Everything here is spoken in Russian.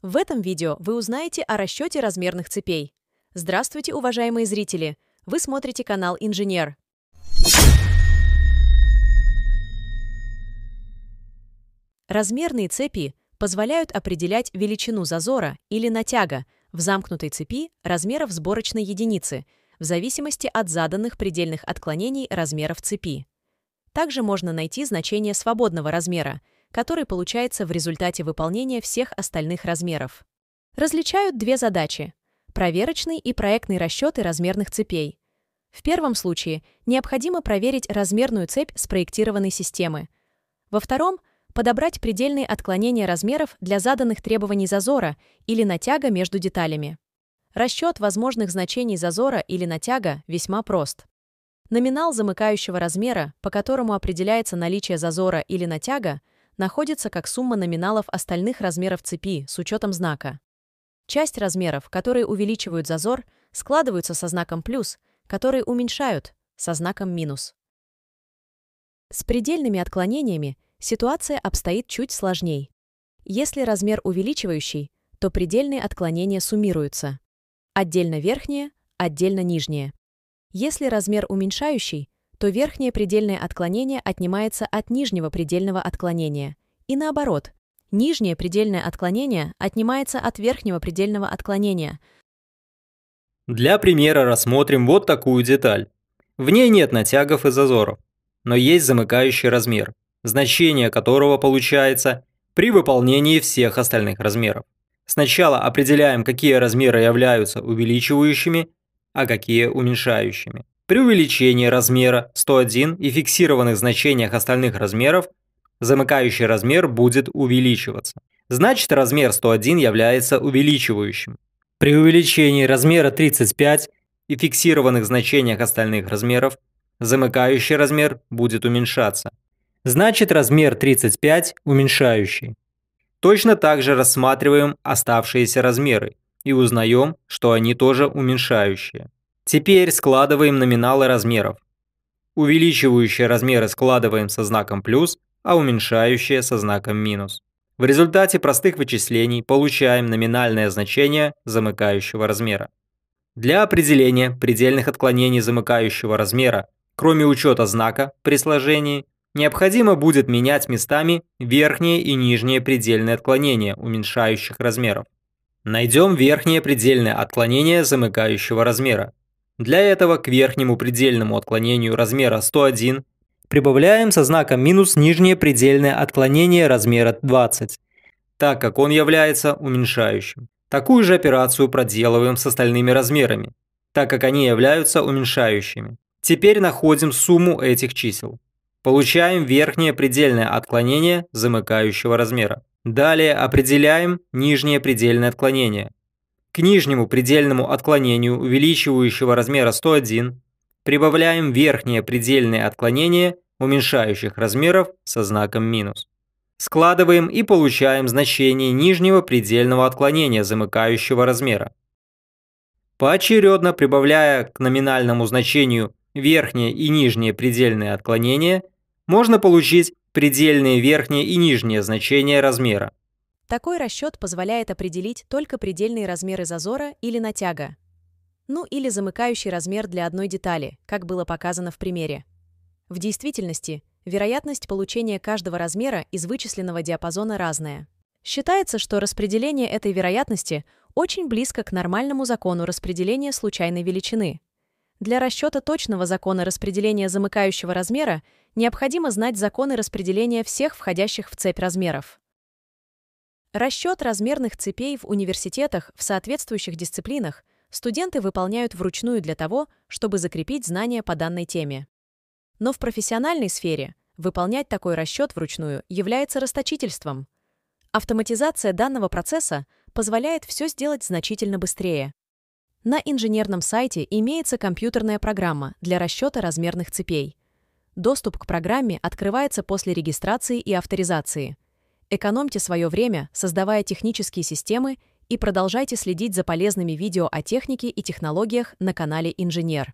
В этом видео вы узнаете о расчете размерных цепей. Здравствуйте, уважаемые зрители! Вы смотрите канал «Инженер». Размерные цепи позволяют определять величину зазора или натяга в замкнутой цепи размеров сборочной единицы в зависимости от заданных предельных отклонений размеров цепи. Также можно найти значение свободного размера – который получается в результате выполнения всех остальных размеров. Различают две задачи – проверочный и проектный расчеты размерных цепей. В первом случае необходимо проверить размерную цепь спроектированной системы. Во втором – подобрать предельные отклонения размеров для заданных требований зазора или натяга между деталями. Расчет возможных значений зазора или натяга весьма прост. Номинал замыкающего размера, по которому определяется наличие зазора или натяга – находится как сумма номиналов остальных размеров цепи с учетом знака. Часть размеров, которые увеличивают зазор, складываются со знаком плюс, которые уменьшают со знаком минус. С предельными отклонениями ситуация обстоит чуть сложней. Если размер увеличивающий, то предельные отклонения суммируются. Отдельно верхние, отдельно нижние. Если размер уменьшающий, то верхнее предельное отклонение отнимается от нижнего предельного отклонения. И наоборот, нижнее предельное отклонение отнимается от верхнего предельного отклонения. Для примера рассмотрим вот такую деталь. В ней нет натягов и зазоров, но есть замыкающий размер, значение которого получается при выполнении всех остальных размеров. Сначала определяем, какие размеры являются увеличивающими, а какие уменьшающими. При увеличении размера 101 и фиксированных значениях остальных размеров замыкающий размер будет увеличиваться. Значит, размер 101 является увеличивающим. При увеличении размера 35 и фиксированных значениях остальных размеров замыкающий размер будет уменьшаться. Значит, размер 35 уменьшающий. Точно так же рассматриваем оставшиеся размеры и узнаем, что они тоже уменьшающие. Теперь складываем номиналы размеров. Увеличивающие размеры складываем со знаком плюс, а уменьшающие со знаком минус. В результате простых вычислений получаем номинальное значение замыкающего размера. Для определения предельных отклонений замыкающего размера, кроме учета знака при сложении, необходимо будет менять местами верхние и нижние предельные отклонения уменьшающих размеров. Найдем верхнее предельное отклонение замыкающего размера. Для этого к верхнему предельному отклонению размера 101 прибавляем со знаком минус нижнее предельное отклонение размера 20, так как он является уменьшающим. Такую же операцию проделываем с остальными размерами, так как они являются уменьшающими. Теперь находим сумму этих чисел. Получаем верхнее предельное отклонение замыкающего размера. Далее определяем нижнее предельное отклонение. К нижнему предельному отклонению увеличивающего размера 101 прибавляем верхнее предельное отклонение уменьшающих размеров со знаком минус. Складываем и получаем значение нижнего предельного отклонения замыкающего размера. Поочередно прибавляя к номинальному значению верхнее и нижнее предельное отклонение, можно получить предельные верхние и нижние значения размера. Такой расчет позволяет определить только предельные размеры зазора или натяга, ну или замыкающий размер для одной детали, как было показано в примере. В действительности, вероятность получения каждого размера из вычисленного диапазона разная. Считается, что распределение этой вероятности очень близко к нормальному закону распределения случайной величины. Для расчета точного закона распределения замыкающего размера необходимо знать законы распределения всех входящих в цепь размеров. Расчет размерных цепей в университетах в соответствующих дисциплинах студенты выполняют вручную для того, чтобы закрепить знания по данной теме. Но в профессиональной сфере выполнять такой расчет вручную является расточительством. Автоматизация данного процесса позволяет все сделать значительно быстрее. На инженерном сайте имеется компьютерная программа для расчета размерных цепей. Доступ к программе открывается после регистрации и авторизации – Экономьте свое время, создавая технические системы, и продолжайте следить за полезными видео о технике и технологиях на канале «Инженер».